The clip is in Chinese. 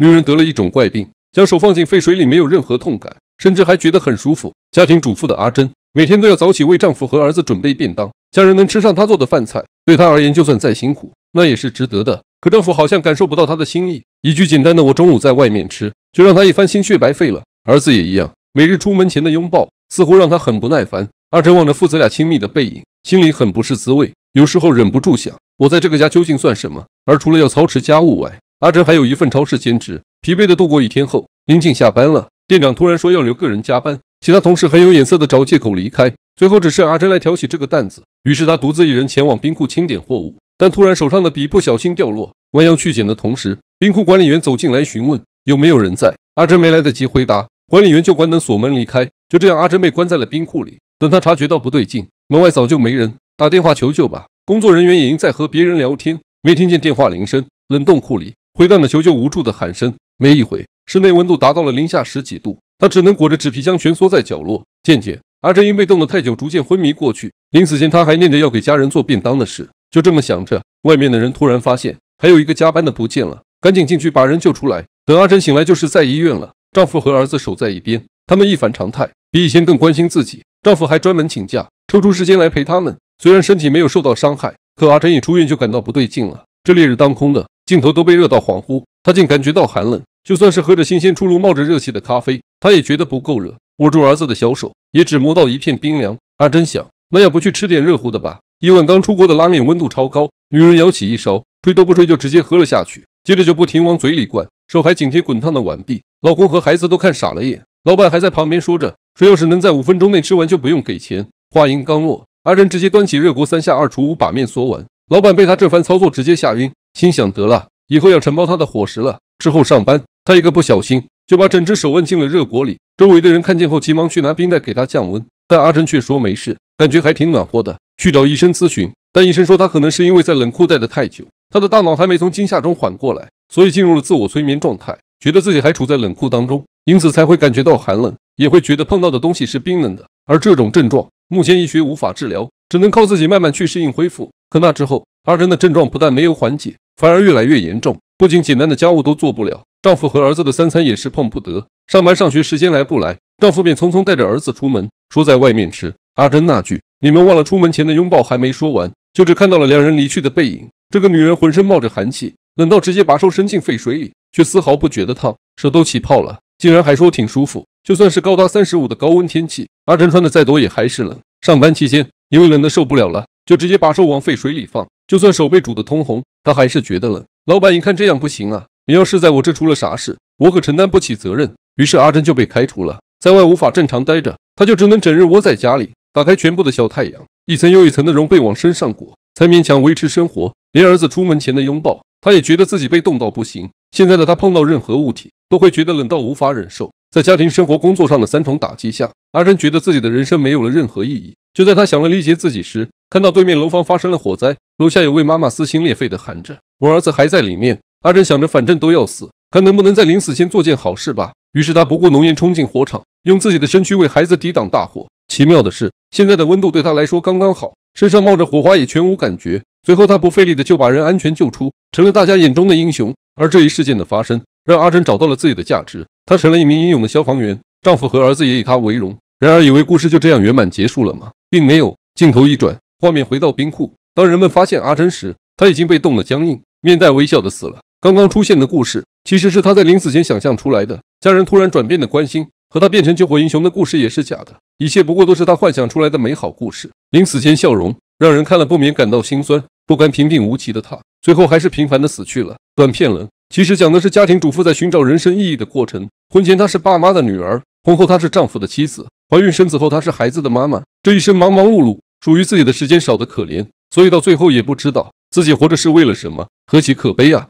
女人得了一种怪病，将手放进沸水里没有任何痛感，甚至还觉得很舒服。家庭主妇的阿珍每天都要早起为丈夫和儿子准备便当，家人能吃上她做的饭菜，对她而言就算再辛苦，那也是值得的。可丈夫好像感受不到她的心意，一句简单的“我中午在外面吃”，就让她一番心血白费了。儿子也一样，每日出门前的拥抱似乎让她很不耐烦。阿珍望着父子俩亲密的背影，心里很不是滋味。有时候忍不住想，我在这个家究竟算什么？而除了要操持家务外，阿珍还有一份超市兼职，疲惫的度过一天后，临近下班了，店长突然说要留个人加班，其他同事很有眼色的找借口离开，最后只剩阿珍来挑起这个担子。于是她独自一人前往冰库清点货物，但突然手上的笔不小心掉落，弯腰去捡的同时，冰库管理员走进来询问有没有人在，阿珍没来得及回答，管理员就关灯锁门离开。就这样，阿珍被关在了冰库里。等她察觉到不对劲，门外早就没人，打电话求救吧，工作人员也应在和别人聊天，没听见电话铃声，冷冻库里。回荡着求救、无助的喊声。没一会，室内温度达到了零下十几度，他只能裹着纸皮箱蜷缩在角落。渐渐，阿珍因被冻得太久，逐渐昏迷过去。临死前，他还念着要给家人做便当的事。就这么想着，外面的人突然发现还有一个加班的不见了，赶紧进去把人救出来。等阿珍醒来，就是在医院了。丈夫和儿子守在一边，他们一反常态，比以前更关心自己。丈夫还专门请假，抽出时间来陪他们。虽然身体没有受到伤害，可阿珍一出院就感到不对劲了。这烈日当空的。镜头都被热到恍惚，他竟感觉到寒冷。就算是喝着新鲜出炉冒着热气的咖啡，他也觉得不够热。握住儿子的小手，也只摸到一片冰凉。阿珍想，那要不去吃点热乎的吧？一碗刚出锅的拉面温度超高，女人舀起一勺，吹都不吹就直接喝了下去，接着就不停往嘴里灌，手还紧贴滚烫的碗壁。老公和孩子都看傻了眼，老板还在旁边说着，说要是能在五分钟内吃完就不用给钱。话音刚落，阿珍直接端起热锅三下二除五把面嗦完，老板被她这番操作直接吓晕。心想得了，以后要承包他的伙食了。之后上班，他一个不小心就把整只手摁进了热锅里。周围的人看见后，急忙去拿冰袋给他降温。但阿珍却说没事，感觉还挺暖和的。去找医生咨询，但医生说他可能是因为在冷库待的太久，他的大脑还没从惊吓中缓过来，所以进入了自我催眠状态，觉得自己还处在冷库当中，因此才会感觉到寒冷，也会觉得碰到的东西是冰冷的。而这种症状目前医学无法治疗，只能靠自己慢慢去适应恢复。可那之后，阿珍的症状不但没有缓解。反而越来越严重，不仅简单的家务都做不了，丈夫和儿子的三餐也是碰不得。上班上学时间来不来，丈夫便匆匆带着儿子出门，说在外面吃。阿珍那句“你们忘了出门前的拥抱”还没说完，就只看到了两人离去的背影。这个女人浑身冒着寒气，冷到直接把手伸进沸水里，却丝毫不觉得烫，手都起泡了，竟然还说挺舒服。就算是高达三十五的高温天气，阿珍穿的再多也还是冷。上班期间，因为冷的受不了了，就直接把手往沸水里放。就算手被煮得通红，他还是觉得冷。老板一看这样不行啊，你要是在我这出了啥事，我可承担不起责任。于是阿珍就被开除了，在外无法正常待着，他就只能整日窝在家里，打开全部的小太阳，一层又一层的绒被往身上裹，才勉强维持生活。连儿子出门前的拥抱，他也觉得自己被冻到不行。现在的他碰到任何物体都会觉得冷到无法忍受。在家庭生活、工作上的三重打击下，阿珍觉得自己的人生没有了任何意义。就在他想了力竭自己时，看到对面楼房发生了火灾。楼下有位妈妈撕心裂肺的喊着：“我儿子还在里面！”阿珍想着，反正都要死，看能不能在临死前做件好事吧。于是她不顾浓烟冲进火场，用自己的身躯为孩子抵挡大火。奇妙的是，现在的温度对她来说刚刚好，身上冒着火花也全无感觉。随后她不费力的就把人安全救出，成了大家眼中的英雄。而这一事件的发生，让阿珍找到了自己的价值，她成了一名英勇的消防员，丈夫和儿子也以她为荣。然而，以为故事就这样圆满结束了吗？并没有。镜头一转，画面回到冰库。当人们发现阿珍时，她已经被冻得僵硬，面带微笑的死了。刚刚出现的故事其实是她在临死前想象出来的。家人突然转变的关心和她变成救火英雄的故事也是假的，一切不过都是她幻想出来的美好故事。临死前笑容让人看了不免感到心酸。不甘平平无奇的她，最后还是平凡的死去了。断片了，其实讲的是家庭主妇在寻找人生意义的过程。婚前她是爸妈的女儿，婚后她是丈夫的妻子，怀孕生子后她是孩子的妈妈。这一生忙忙碌碌，属于自己的时间少得可怜。所以到最后也不知道自己活着是为了什么，何其可悲啊！